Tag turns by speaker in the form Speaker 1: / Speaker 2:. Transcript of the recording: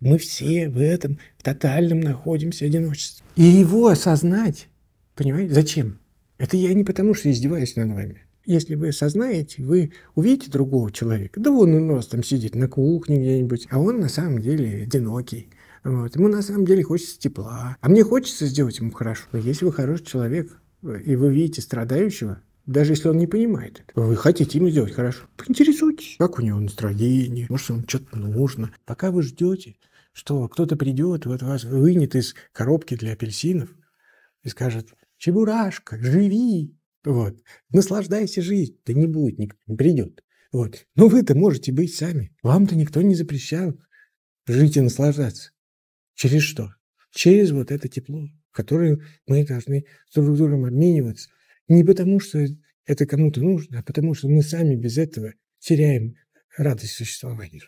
Speaker 1: Мы все в этом в тотальном находимся одиночестве. И его осознать, понимаете, зачем? Это я не потому, что издеваюсь над вами. Если вы осознаете, вы увидите другого человека. Да вон он у нас там сидит на кухне где-нибудь, а он на самом деле одинокий. Вот. Ему на самом деле хочется тепла. А мне хочется сделать ему хорошо. Но если вы хороший человек, э, и вы видите страдающего, даже если он не понимает это. Вы хотите ему сделать хорошо. Поинтересуйтесь, как у него настроение, может, ему что-то нужно. Пока вы ждете, что кто-то придет, вот вас вынет из коробки для апельсинов и скажет, «Чебурашка, живи!» Вот. Наслаждайся жизнью. Да не будет, никто не придет. Вот. Но вы-то можете быть сами. Вам-то никто не запрещал жить и наслаждаться. Через что? Через вот это тепло, которое мы должны друг с другом обмениваться. Не потому, что это кому-то нужно, а потому, что мы сами без этого теряем радость существования.